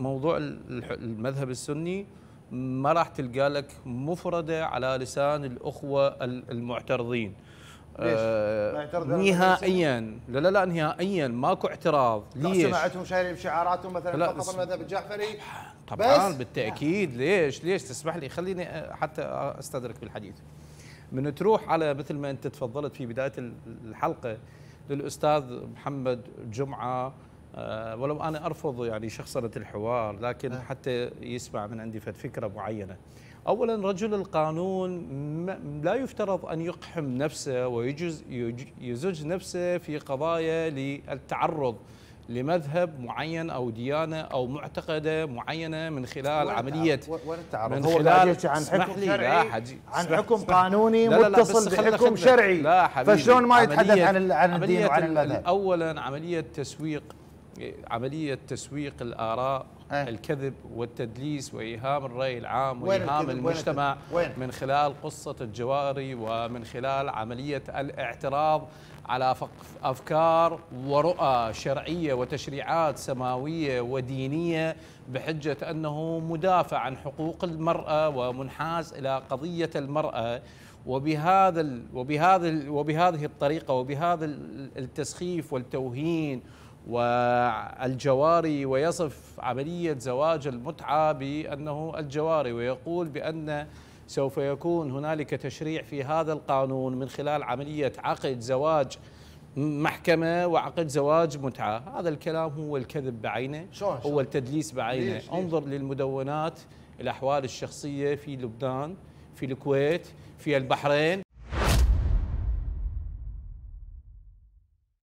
موضوع المذهب السني ما راح تلقى لك مفردة على لسان الأخوة المعترضين ليش؟ آه، نهائيا لا لا لا نهائيا ماكو اعتراض ليش؟ سمعتهم شايلين بشعاراتهم مثلا فقط المذهب الجعفري طبعا بالتاكيد ليش ليش تسمح لي خليني حتى استدرك بالحديث من تروح على مثل ما انت تفضلت في بدايه الحلقه للاستاذ محمد جمعه آه، ولو انا ارفض يعني شخصنه الحوار لكن أه. حتى يسمع من عندي فكره معينه. اولا رجل القانون لا يفترض ان يقحم نفسه ويجز يزج نفسه في قضايا للتعرض لمذهب معين او ديانه او معتقده معينه من خلال عمليه ولا التعرض من خلال هو عن حكم شرعي لا عن حكم قانوني لا لا لا متصل بحكم شرعي لا حبيبي فشلون ما يتحدث عن الدين وعن المذهب اولا عمليه تسويق عمليه تسويق الاراء إيه. الكذب والتدليس وايهام الراي العام وايهام المجتمع وين من خلال قصه الجواري ومن خلال عمليه الاعتراض على افكار ورؤى شرعيه وتشريعات سماويه ودينيه بحجه انه مدافع عن حقوق المراه ومنحاز الى قضيه المراه وبهذا وبهذا وبهذه الطريقه وبهذا التسخيف والتوهين والجواري ويصف عملية زواج المتعة بأنه الجواري ويقول بأن سوف يكون هنالك تشريع في هذا القانون من خلال عملية عقد زواج محكمة وعقد زواج متعة هذا الكلام هو الكذب بعينه شون هو التدليس بعينه ليش انظر للمدونات الأحوال الشخصية في لبنان في الكويت في البحرين